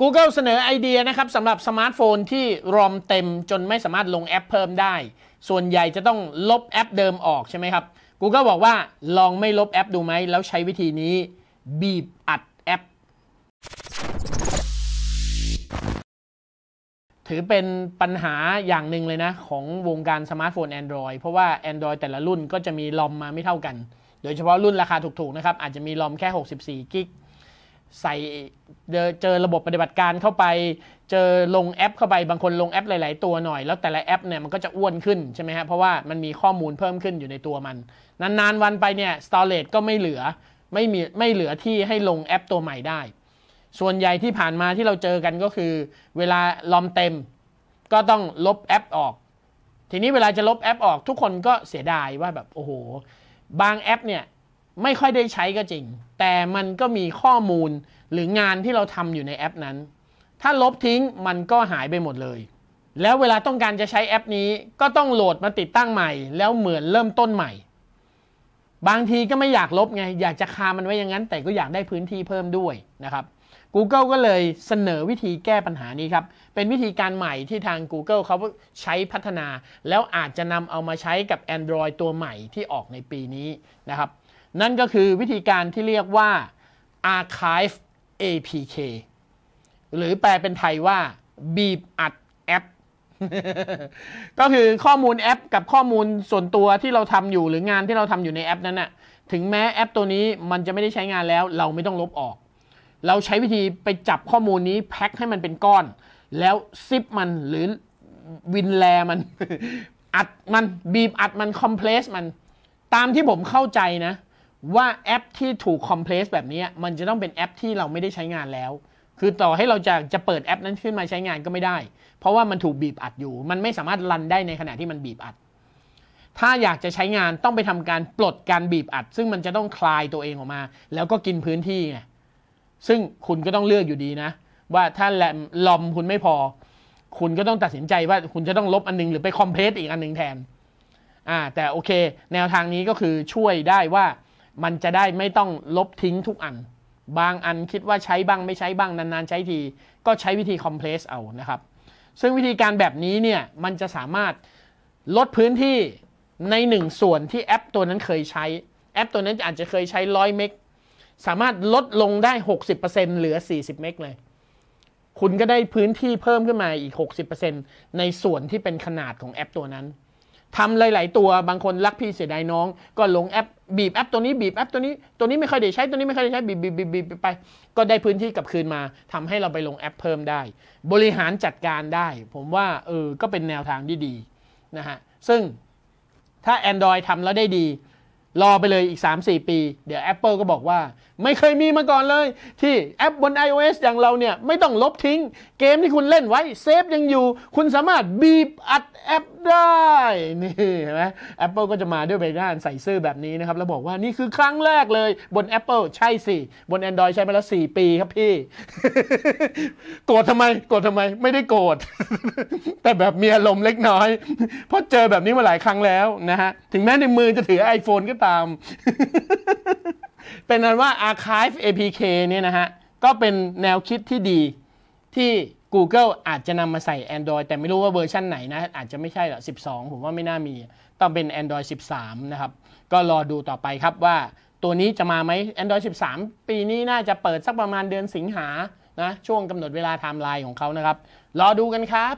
Google เสนอไอเดียนะครับสำหรับสมาร์ทโฟนที่รอมเต็มจนไม่สามารถลงแอปเพิ่มได้ ส่วนใหญ่จะต้องลบแอปเดิมออกใช่ไหมครับ Google บอกว่าลองไม่ลบแอปดูไหม แล้วใช้วิธีนี้บีบอัดแอป ถือเป็นปัญหาอย่างหนึ่งเลยนะ ของวงการสมาร์ทโฟน Android เพราะว่า Android แต่ละรุ่นก็จะมีลอมมาไม่เท่ากัน โดยเฉพาะรุ่นราคาถูกๆนะครับอาจจะมีลอมแค่ 64กิกะใส่เจอระบบปฏิบัติการเข้าไป เจอลงแอปเข้าไปบางคนลงแอปหลาย ๆตัวหน่อย แล้วแต่ละแอปเนี่ยมันก็จะอ้วนขึ้นใช่ไหมฮะเพราะว่ามันมีข้อมูลเพิ่มขึ้นอยู่ในตัวมันนาน ๆวันไปเนี่ยสตอเรจก็ไม่เหลือไม่มีไม่เหลือที่ให้ลงแอปตัวใหม่ได้ ส่วนใหญ่ที่ผ่านมาที่เราเจอกันก็คือ เวลาลอมเต็ม ก็ต้องลบแอปออก ทีนี้เวลาจะลบแอปออกทุกคนก็เสียดายว่าแบบโอ้โห บางแอปเนี่ยไม่ค่อยได้ใช้ก็จริง แต่มันก็มีข้อมูลหรืองานที่เราทำอยู่ในแอปนั้น ถ้าลบทิ้งมันก็หายไปหมดเลย แล้วเวลาต้องการจะใช้แอปนี้ก็ต้องโหลดมาติดตั้งใหม่แล้วเหมือนเริ่มต้นใหม่ บางทีก็ไม่อยากลบไง อยากจะคามันไว้อย่างนั้น แต่ก็อยากได้พื้นที่เพิ่มด้วยนะครับ Google ก็เลยเสนอวิธีแก้ปัญหานี้ครับ เป็นวิธีการใหม่ที่ทาง Google เขาใช้พัฒนา แล้วอาจจะนำเอามาใช้กับ Android ตัวใหม่ที่ออกในปีนี้นะครับนั่นก็คือวิธีการที่เรียกว่า archive APK หรือแปลเป็นไทยว่าบีบอัดแอป ก็คือข้อมูลแอปกับข้อมูลส่วนตัวที่เราทำอยู่หรืองานที่เราทำอยู่ในแอปนั้นน่ะถึงแม้แอปตัวนี้มันจะไม่ได้ใช้งานแล้วเราไม่ต้องลบออก เราใช้วิธีไปจับข้อมูลนี้แพ็คให้มันเป็นก้อน แล้วซิปมันหรือวินแลมันอัดมันบีบอัดมันคอมเพลสมัน ตามที่ผมเข้าใจนะว่าแอปที่ถูกคอมเพลสแบบนี้มันจะต้องเป็นแอปที่เราไม่ได้ใช้งานแล้ว คือต่อให้เราจะจะเปิดแอปนั้นขึ้นมาใช้งานก็ไม่ได้ เพราะว่ามันถูกบีบอัดอยู่ มันไม่สามารถรันได้ในขณะที่มันบีบอัดถ้าอยากจะใช้งานต้องไปทำการปลดการบีบอัด ซึ่งมันจะต้องคลายตัวเองออกมา แล้วก็กินพื้นที่ไงซึ่งคุณก็ต้องเลือกอยู่ดีนะ ว่าถ้าแลมลอมคุณไม่พอ คุณก็ต้องตัดสินใจว่าคุณจะต้องลบอันนึงหรือไปคอมเพลสอีกอันนึงแทนอ่าแต่โอเค แนวทางนี้ก็คือช่วยได้ว่ามันจะได้ไม่ต้องลบทิ้งทุกอัน บางอันคิดว่าใช้บ้างไม่ใช้บ้างนานๆ ใช้ที ก็ใช้วิธีคอมเพลสเอานะครับ ซึ่งวิธีการแบบนี้เนี่ย มันจะสามารถลดพื้นที่ในหนึ่งส่วนที่แอปตัวนั้นเคยใช้แอปตัวนั้นอาจจะเคยใช้ร้อยเมกสามารถลดลงได้ 60%เหลือ 40 เมกเลย คุณก็ได้พื้นที่เพิ่มขึ้นมาอีก 60%ในส่วนที่เป็นขนาดของแอป ตัวนั้นทำหลายๆตัวบางคนรักพี่เสียดายน้อง ก็ลงแอปบีบแอปตัวนี้บีบแอปตัวนี้ ตัวนี้ไม่ค่อยได้ใช้ตัวนี้ไม่ค่อยได้ใช้ บีบบีบบีบไปก็ได้พื้นที่กลับคืนมา ทำให้เราไปลงแอปเพิ่มได้ บริหารจัดการได้ ผมว่าเออก็เป็นแนวทางที่ดีนะฮะซึ่งถ้า Android ทำแล้วได้ดีรอไปเลยอีก 3-4 ปี เดี๋ยว Apple ก็บอกว่า ไม่เคยมีมาก่อนเลย ที่แอปบน iOS อย่างเราเนี่ย ไม่ต้องลบทิ้ง เกมที่คุณเล่นไว้เซฟยังอยู่ คุณสามารถบีบอัดแอปได้ นี่เห็นไหม Apple ก็จะมาด้วยใบหน้าใส่เสื้อแบบนี้นะครับ แล้วบอกว่านี่คือครั้งแรกเลย บน Apple ใช่สิ บน Android ใช้มาแล้ว 4 ปีครับพี่โกรธทำไมโกรธทำไมไม่ได้โกรธแต่แบบมีอารมณ์เล็กน้อย เพราะเจอแบบนี้มาหลายครั้งแล้วนะฮะถึงแม้ในมือจะถือ iPhone ก็ามเป็นนั้นว่า Archive APK เนี่ยนะฮะ ก็เป็นแนวคิดที่ดี ที่ Google อาจจะนำมาใส่ Android แต่ไม่รู้ว่าเวอร์ชันไหนนะ อาจจะไม่ใช่หรอ 12 ผมว่าไม่น่ามี ต้องเป็น Android 13 นะครับ ก็รอดูต่อไปครับว่า ตัวนี้จะมาไหม Android 13 ปีนี้น่าจะเปิดสักประมาณเดือนสิงหานะช่วงกำหนดเวลาไทม์ไลน์ของเขานะครับ รอดูกันครับ